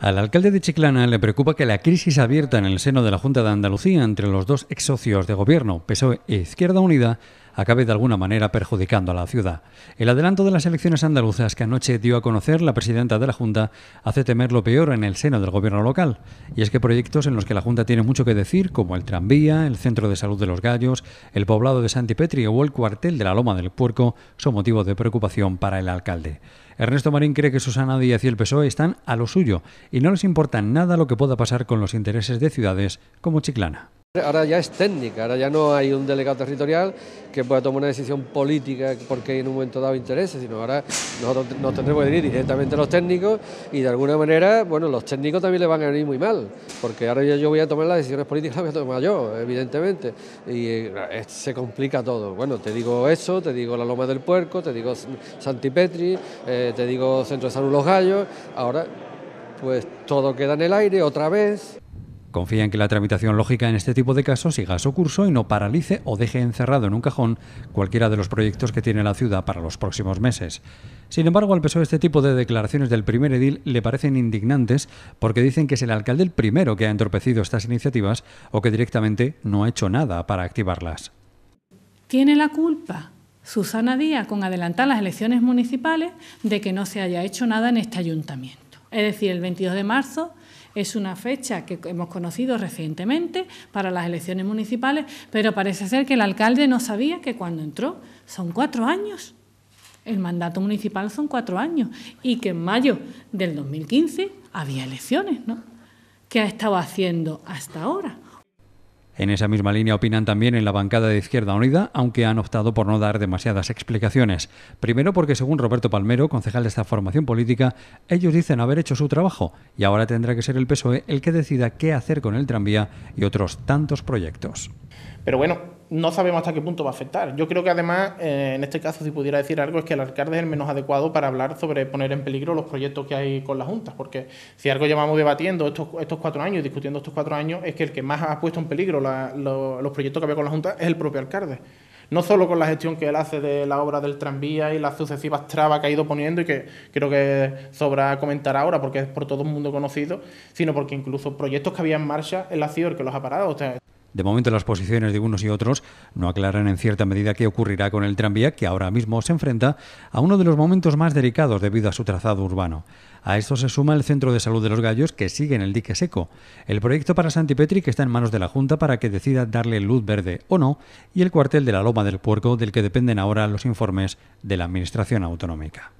Al alcalde de Chiclana le preocupa que la crisis abierta en el seno de la Junta de Andalucía entre los dos ex socios de gobierno, PSOE e Izquierda Unida, acabe de alguna manera perjudicando a la ciudad. El adelanto de las elecciones andaluzas que anoche dio a conocer la presidenta de la Junta hace temer lo peor en el seno del gobierno local, y es que proyectos en los que la Junta tiene mucho que decir, como el tranvía, el centro de salud de los gallos, el poblado de Santipetri o el cuartel de la Loma del Puerco, son motivo de preocupación para el alcalde. Ernesto Marín cree que Susana Díaz y el PSOE están a lo suyo y no les importa nada lo que pueda pasar con los intereses de ciudades como Chiclana. Ahora ya es técnica, ahora ya no hay un delegado territorial que pueda tomar una decisión política porque en un momento dado intereses. sino ahora nosotros nos tendremos que ir directamente a los técnicos y de alguna manera, bueno, los técnicos también le van a ir muy mal, porque ahora yo voy a tomar las decisiones políticas, las voy a tomar yo, evidentemente, y eh, se complica todo. Bueno, te digo eso, te digo la Loma del Puerco, te digo Santipetri, eh, te digo Centro de Salud Los Gallos, ahora pues todo queda en el aire otra vez. Confía en que la tramitación lógica en este tipo de casos siga su curso y no paralice o deje encerrado en un cajón cualquiera de los proyectos que tiene la ciudad para los próximos meses. Sin embargo, al de este tipo de declaraciones del primer edil le parecen indignantes porque dicen que es el alcalde el primero que ha entorpecido estas iniciativas o que directamente no ha hecho nada para activarlas. ¿Tiene la culpa Susana Díaz con adelantar las elecciones municipales de que no se haya hecho nada en este ayuntamiento? Es decir, el 22 de marzo es una fecha que hemos conocido recientemente para las elecciones municipales, pero parece ser que el alcalde no sabía que cuando entró son cuatro años. El mandato municipal son cuatro años y que en mayo del 2015 había elecciones, ¿no? ¿Qué ha estado haciendo hasta ahora? En esa misma línea opinan también en la bancada de Izquierda Unida, aunque han optado por no dar demasiadas explicaciones. Primero porque, según Roberto Palmero, concejal de esta formación política, ellos dicen haber hecho su trabajo y ahora tendrá que ser el PSOE el que decida qué hacer con el tranvía y otros tantos proyectos. Pero bueno, no sabemos hasta qué punto va a afectar. Yo creo que además, eh, en este caso, si pudiera decir algo, es que el alcalde es el menos adecuado para hablar sobre poner en peligro los proyectos que hay con la Junta, porque si algo llevamos debatiendo estos, estos cuatro años, discutiendo estos cuatro años, es que el que más ha puesto en peligro los proyectos que había con la Junta es el propio alcalde no solo con la gestión que él hace de la obra del tranvía y las sucesivas trabas que ha ido poniendo y que creo que sobra comentar ahora porque es por todo el mundo conocido, sino porque incluso proyectos que había en marcha, él ha sido el que los ha parado. O de momento las posiciones de unos y otros no aclaran en cierta medida qué ocurrirá con el tranvía que ahora mismo se enfrenta a uno de los momentos más delicados debido a su trazado urbano. A esto se suma el Centro de Salud de los Gallos que sigue en el dique seco. El proyecto para Santipetri que está en manos de la Junta para que decida darle luz verde o no y el cuartel de la Loma del Puerco del que dependen ahora los informes de la Administración Autonómica.